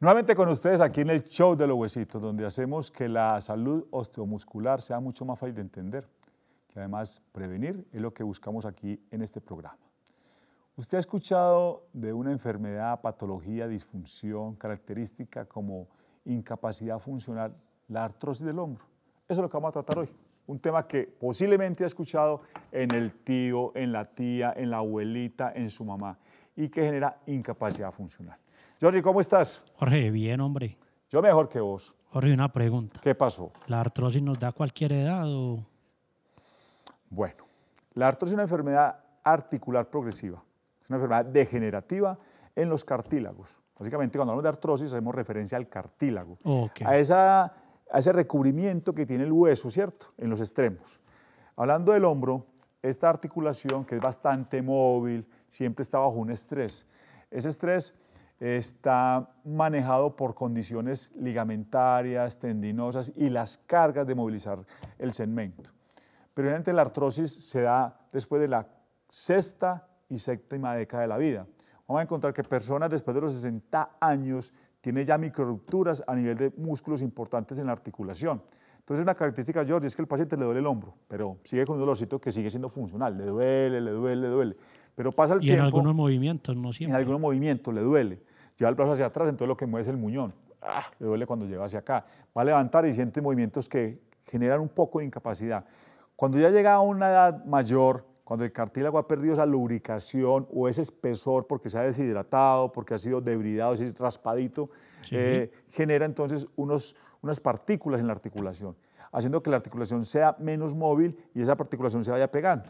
Nuevamente con ustedes aquí en el show de los huesitos, donde hacemos que la salud osteomuscular sea mucho más fácil de entender, que además prevenir es lo que buscamos aquí en este programa. ¿Usted ha escuchado de una enfermedad, patología, disfunción, característica como incapacidad funcional, la artrosis del hombro? Eso es lo que vamos a tratar hoy. Un tema que posiblemente ha escuchado en el tío, en la tía, en la abuelita, en su mamá y que genera incapacidad funcional. Jorge, ¿cómo estás? Jorge, bien, hombre. Yo mejor que vos. Jorge, una pregunta. ¿Qué pasó? ¿La artrosis nos da cualquier edad o...? Bueno, la artrosis es una enfermedad articular progresiva. Es una enfermedad degenerativa en los cartílagos. Básicamente, cuando hablamos de artrosis, hacemos referencia al cartílago. A, esa, a ese recubrimiento que tiene el hueso, ¿cierto? En los extremos. Hablando del hombro, esta articulación que es bastante móvil, siempre está bajo un estrés. Ese estrés está manejado por condiciones ligamentarias, tendinosas y las cargas de movilizar el segmento. Primeramente la artrosis se da después de la sexta y séptima década de la vida. Vamos a encontrar que personas después de los 60 años tienen ya microrupturas a nivel de músculos importantes en la articulación. Entonces una característica, George, es que el paciente le duele el hombro, pero sigue con un dolorcito que sigue siendo funcional, le duele, le duele, le duele. Pero pasa el tiempo... Y en algunos movimientos, no siempre. En algunos movimientos le duele lleva el brazo hacia atrás, entonces lo que mueve es el muñón. Ah, le duele cuando lleva hacia acá. Va a levantar y siente movimientos que generan un poco de incapacidad. Cuando ya llega a una edad mayor, cuando el cartílago ha perdido esa lubricación o ese espesor porque se ha deshidratado, porque ha sido debridado, es decir, raspadito, eh, genera entonces unos, unas partículas en la articulación, haciendo que la articulación sea menos móvil y esa articulación se vaya pegando.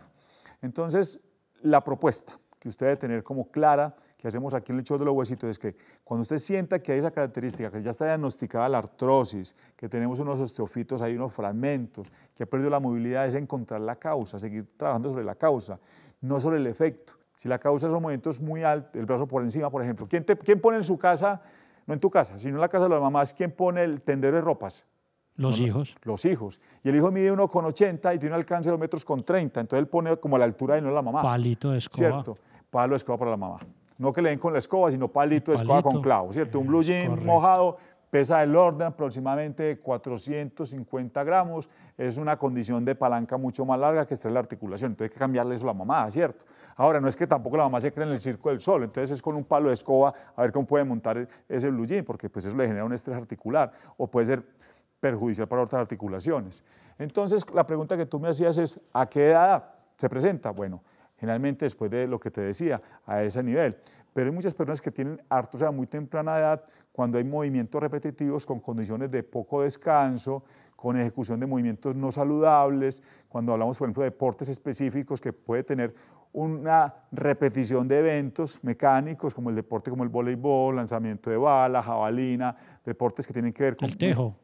Entonces, la propuesta usted debe tener como clara, que hacemos aquí en el hecho de los huesitos, es que cuando usted sienta que hay esa característica, que ya está diagnosticada la artrosis, que tenemos unos osteofitos, hay unos fragmentos, que ha perdido la movilidad, es encontrar la causa, seguir trabajando sobre la causa, no sobre el efecto. Si la causa son momentos muy alto el brazo por encima, por ejemplo, ¿quién, pone en su casa, no en tu casa, sino en la casa de las mamás, quién pone el tendero de ropas? Los hijos. Los hijos. Y el hijo mide uno con 80 y tiene un alcance de dos metros con 30. Entonces él pone como a la altura de no la mamá. Palito de escoba. Cierto palo de escoba para la mamá. No que le den con la escoba, sino palito, de escoba con clavo, ¿cierto? Un blue jean mojado pesa el orden aproximadamente 450 gramos, es una condición de palanca mucho más larga que estrés la articulación, entonces hay que cambiarle eso a la mamá, ¿cierto? Ahora, no es que tampoco la mamá se cree en el circo del sol, entonces es con un palo de escoba a ver cómo puede montar ese blue jean, porque pues eso le genera un estrés articular o puede ser perjudicial para otras articulaciones. Entonces, la pregunta que tú me hacías es, ¿a qué edad se presenta? Bueno, generalmente después de lo que te decía, a ese nivel. Pero hay muchas personas que tienen artrosis a muy temprana edad, cuando hay movimientos repetitivos con condiciones de poco descanso, con ejecución de movimientos no saludables, cuando hablamos, por ejemplo, de deportes específicos que puede tener una repetición de eventos mecánicos como el deporte como el voleibol, lanzamiento de bala, jabalina, deportes que tienen que ver con... El tejo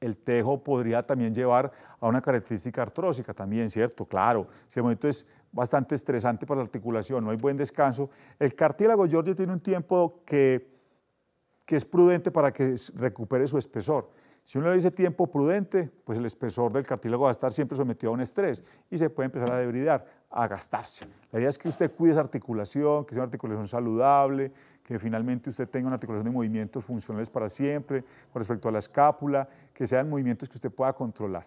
el tejo podría también llevar a una característica artrósica también, ¿cierto? Claro, ese momento es bastante estresante para la articulación, no hay buen descanso. El cartílago Giorgio tiene un tiempo que, que es prudente para que recupere su espesor. Si uno le dice tiempo prudente, pues el espesor del cartílago va a estar siempre sometido a un estrés y se puede empezar a debridar, a gastarse. La idea es que usted cuide esa articulación, que sea una articulación saludable, que finalmente usted tenga una articulación de movimientos funcionales para siempre, con respecto a la escápula, que sean movimientos que usted pueda controlar.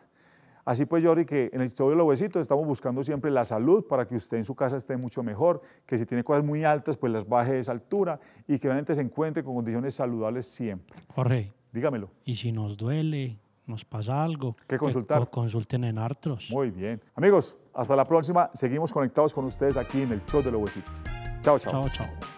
Así pues, Jory, que en el estudio de los huesitos estamos buscando siempre la salud para que usted en su casa esté mucho mejor, que si tiene cosas muy altas, pues las baje de esa altura y que realmente se encuentre con condiciones saludables siempre. Correcto. Dígamelo. Y si nos duele, nos pasa algo, que eh, consultar. consulten en Artros. Muy bien. Amigos, hasta la próxima. Seguimos conectados con ustedes aquí en el show de los huesitos. Chao, chao. Chao, chao.